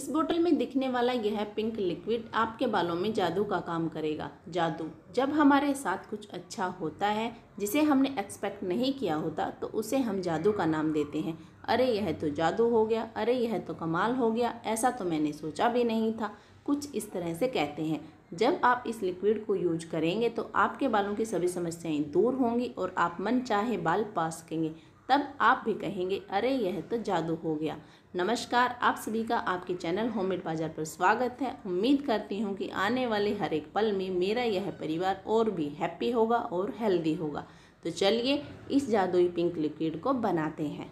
इस बोतल में दिखने वाला यह पिंक लिक्विड आपके बालों में जादू का काम करेगा जादू जब हमारे साथ कुछ अच्छा होता है जिसे हमने एक्सपेक्ट नहीं किया होता तो उसे हम जादू का नाम देते हैं अरे यह तो जादू हो गया अरे यह तो कमाल हो गया ऐसा तो मैंने सोचा भी नहीं था कुछ इस तरह से कहते हैं जब आप इस लिक्विड को यूज करेंगे तो आपके बालों की सभी समस्याएं दूर होंगी और आप मन चाहे बाल पा सकेंगे तब आप भी कहेंगे अरे यह तो जादू हो गया नमस्कार आप सभी का आपके चैनल होममेड बाजार पर स्वागत है उम्मीद करती हूँ कि आने वाले हर एक पल में मेरा यह परिवार और भी हैप्पी होगा और हेल्दी होगा तो चलिए इस जादुई पिंक लिक्विड को बनाते हैं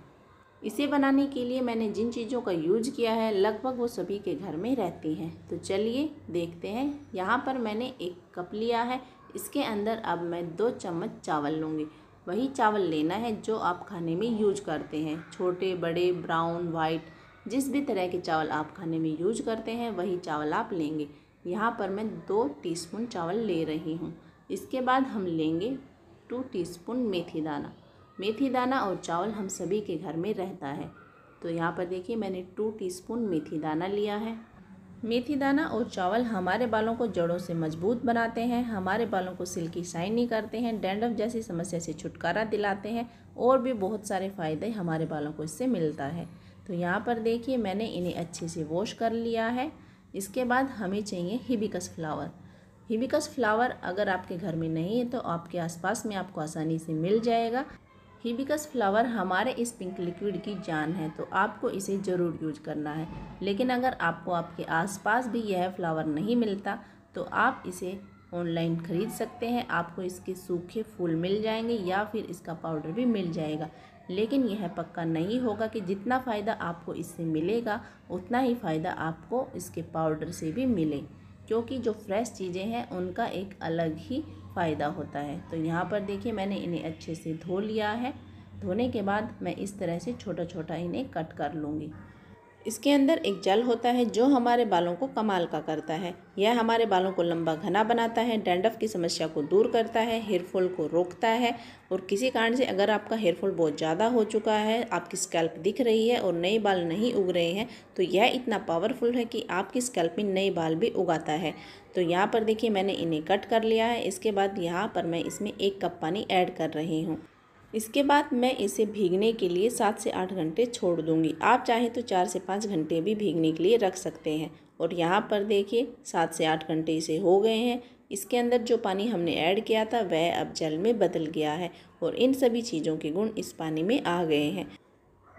इसे बनाने के लिए मैंने जिन चीज़ों का यूज किया है लगभग वो सभी के घर में रहती हैं तो चलिए देखते हैं यहाँ पर मैंने एक कप लिया है इसके अंदर अब मैं दो चम्मच चावल लूँगी वही चावल लेना है जो आप खाने में यूज करते हैं छोटे बड़े ब्राउन वाइट जिस भी तरह के चावल आप खाने में यूज करते हैं वही चावल आप लेंगे यहाँ पर मैं दो टीस्पून चावल ले रही हूँ इसके बाद हम लेंगे टू टीस्पून मेथी दाना मेथी दाना और चावल हम सभी के घर में रहता है तो यहाँ पर देखिए मैंने टू टीस्पून मेथी दाना लिया है मेथी दाना और चावल हमारे बालों को जड़ों से मजबूत बनाते हैं हमारे बालों को सिल्की शाइनी करते हैं डेंडफ जैसी समस्या से छुटकारा दिलाते हैं और भी बहुत सारे फ़ायदे हमारे बालों को इससे मिलता है तो यहाँ पर देखिए मैंने इन्हें अच्छे से वॉश कर लिया है इसके बाद हमें चाहिए हिबिकस फ्लावर हिबिकस फ्लावर अगर आपके घर में नहीं है तो आपके आसपास में आपको आसानी से मिल जाएगा हिबिकस फ्लावर हमारे इस पिंक लिक्विड की जान है तो आपको इसे ज़रूर यूज करना है लेकिन अगर आपको आपके आसपास भी यह फ्लावर नहीं मिलता तो आप इसे ऑनलाइन खरीद सकते हैं आपको इसके सूखे फूल मिल जाएंगे या फिर इसका पाउडर भी मिल जाएगा लेकिन यह पक्का नहीं होगा कि जितना फ़ायदा आपको इससे मिलेगा उतना ही फ़ायदा आपको इसके पाउडर से भी मिले क्योंकि जो फ्रेश चीज़ें हैं उनका एक अलग ही फ़ायदा होता है तो यहाँ पर देखिए मैंने इन्हें अच्छे से धो लिया है धोने के बाद मैं इस तरह से छोटा छोटा इन्हें कट कर लूँगी इसके अंदर एक जल होता है जो हमारे बालों को कमाल का करता है यह हमारे बालों को लंबा घना बनाता है डेंडफ की समस्या को दूर करता है हेयरफॉल को रोकता है और किसी कारण से अगर आपका हेयरफॉल बहुत ज़्यादा हो चुका है आपकी स्कैल्प दिख रही है और नए बाल नहीं उग रहे हैं तो यह इतना पावरफुल है कि आपकी स्कैल्प में नए बाल भी उगाता है तो यहाँ पर देखिए मैंने इन्हें कट कर लिया है इसके बाद यहाँ पर मैं इसमें एक कप पानी ऐड कर रही हूँ इसके बाद मैं इसे भीगने के लिए सात से आठ घंटे छोड़ दूंगी आप चाहें तो चार से पाँच घंटे भी भीगने के लिए रख सकते हैं और यहाँ पर देखिए सात से आठ घंटे इसे हो गए हैं इसके अंदर जो पानी हमने ऐड किया था वह अब जल में बदल गया है और इन सभी चीज़ों के गुण इस पानी में आ गए हैं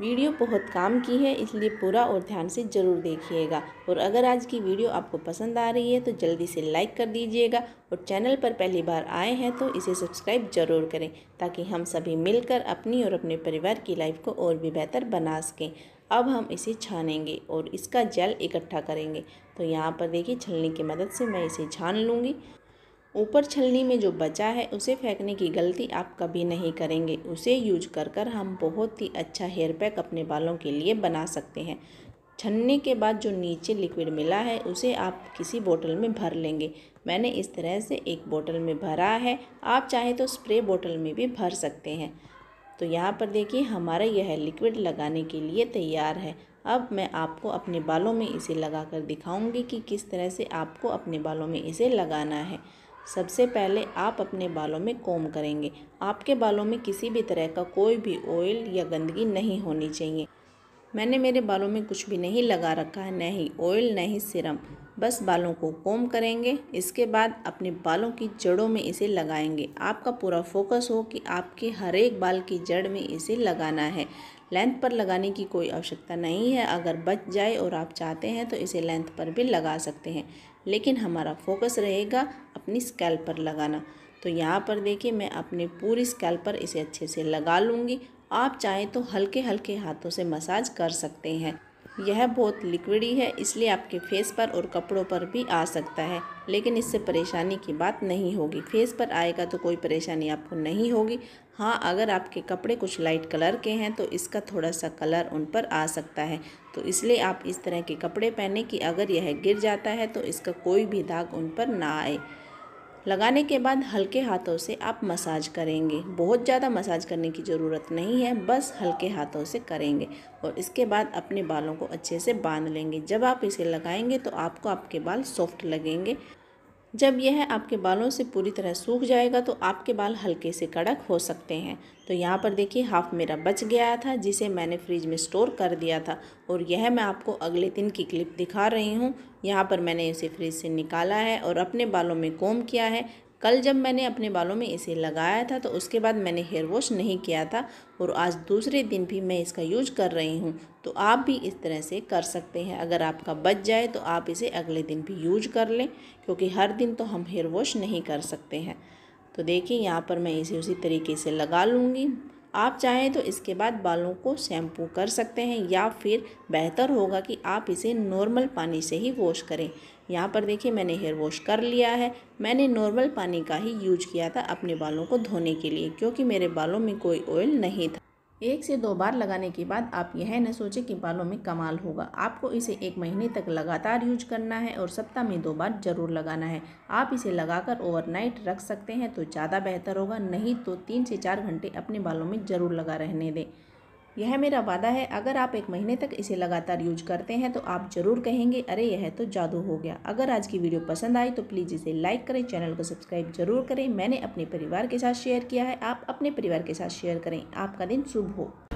वीडियो बहुत काम की है इसलिए पूरा और ध्यान से ज़रूर देखिएगा और अगर आज की वीडियो आपको पसंद आ रही है तो जल्दी से लाइक कर दीजिएगा और चैनल पर पहली बार आए हैं तो इसे सब्सक्राइब ज़रूर करें ताकि हम सभी मिलकर अपनी और अपने परिवार की लाइफ को और भी बेहतर बना सकें अब हम इसे छानेंगे और इसका जल इकट्ठा करेंगे तो यहाँ पर देखिए छलनी की मदद से मैं इसे छान लूँगी ऊपर छलनी में जो बचा है उसे फेंकने की गलती आप कभी नहीं करेंगे उसे यूज कर कर हम बहुत ही अच्छा हेयर पैक अपने बालों के लिए बना सकते हैं छनने के बाद जो नीचे लिक्विड मिला है उसे आप किसी बोतल में भर लेंगे मैंने इस तरह से एक बोतल में भरा है आप चाहे तो स्प्रे बोतल में भी भर सकते हैं तो यहाँ पर देखिए हमारा यह लिक्विड लगाने के लिए तैयार है अब मैं आपको अपने बालों में इसे लगा कर दिखाऊँगी कि किस तरह से आपको अपने बालों में इसे लगाना है सबसे पहले आप अपने बालों में कोम करेंगे आपके बालों में किसी भी तरह का कोई भी ऑयल या गंदगी नहीं होनी चाहिए मैंने मेरे बालों में कुछ भी नहीं लगा रखा है न ही ऑयल न ही सिरम बस बालों को कोम करेंगे इसके बाद अपने बालों की जड़ों में इसे लगाएंगे आपका पूरा फोकस हो कि आपके हर एक बाल की जड़ में इसे लगाना है लेंथ पर लगाने की कोई आवश्यकता नहीं है अगर बच जाए और आप चाहते हैं तो इसे लेंथ पर भी लगा सकते हैं लेकिन हमारा फोकस रहेगा अपनी स्कैल पर लगाना तो यहाँ पर देखिए मैं अपने पूरी स्कैल पर इसे अच्छे से लगा लूँगी आप चाहें तो हल्के हल्के हाथों से मसाज कर सकते हैं यह बहुत लिक्विडी है इसलिए आपके फेस पर और कपड़ों पर भी आ सकता है लेकिन इससे परेशानी की बात नहीं होगी फेस पर आएगा तो कोई परेशानी आपको नहीं होगी हाँ अगर आपके कपड़े कुछ लाइट कलर के हैं तो इसका थोड़ा सा कलर उन पर आ सकता है तो इसलिए आप इस तरह के कपड़े पहने कि अगर यह गिर जाता है तो इसका कोई भी दाग उन पर ना आए लगाने के बाद हल्के हाथों से आप मसाज करेंगे बहुत ज़्यादा मसाज करने की ज़रूरत नहीं है बस हल्के हाथों से करेंगे और इसके बाद अपने बालों को अच्छे से बांध लेंगे जब आप इसे लगाएंगे तो आपको आपके बाल सॉफ्ट लगेंगे जब यह आपके बालों से पूरी तरह सूख जाएगा तो आपके बाल हल्के से कड़क हो सकते हैं तो यहाँ पर देखिए हाफ़ मेरा बच गया था जिसे मैंने फ्रिज में स्टोर कर दिया था और यह मैं आपको अगले दिन की क्लिप दिखा रही हूँ यहाँ पर मैंने इसे फ्रिज से निकाला है और अपने बालों में कोम किया है कल जब मैंने अपने बालों में इसे लगाया था तो उसके बाद मैंने हेयर वॉश नहीं किया था और आज दूसरे दिन भी मैं इसका यूज कर रही हूँ तो आप भी इस तरह से कर सकते हैं अगर आपका बच जाए तो आप इसे अगले दिन भी यूज कर लें क्योंकि हर दिन तो हम हेयर वॉश नहीं कर सकते हैं तो देखिए यहाँ पर मैं इसे उसी तरीके से लगा लूँगी आप चाहें तो इसके बाद बालों को शैम्पू कर सकते हैं या फिर बेहतर होगा कि आप इसे नॉर्मल पानी से ही वॉश करें यहाँ पर देखिए मैंने हेयर वॉश कर लिया है मैंने नॉर्मल पानी का ही यूज किया था अपने बालों को धोने के लिए क्योंकि मेरे बालों में कोई ऑयल नहीं था एक से दो बार लगाने के बाद आप यह न सोचें कि बालों में कमाल होगा आपको इसे एक महीने तक लगातार यूज करना है और सप्ताह में दो बार ज़रूर लगाना है आप इसे लगाकर ओवरनाइट रख सकते हैं तो ज़्यादा बेहतर होगा नहीं तो तीन से चार घंटे अपने बालों में ज़रूर लगा रहने दें यह मेरा वादा है अगर आप एक महीने तक इसे लगातार यूज करते हैं तो आप ज़रूर कहेंगे अरे यह तो जादू हो गया अगर आज की वीडियो पसंद आई तो प्लीज़ इसे लाइक करें चैनल को सब्सक्राइब जरूर करें मैंने अपने परिवार के साथ शेयर किया है आप अपने परिवार के साथ शेयर करें आपका दिन शुभ हो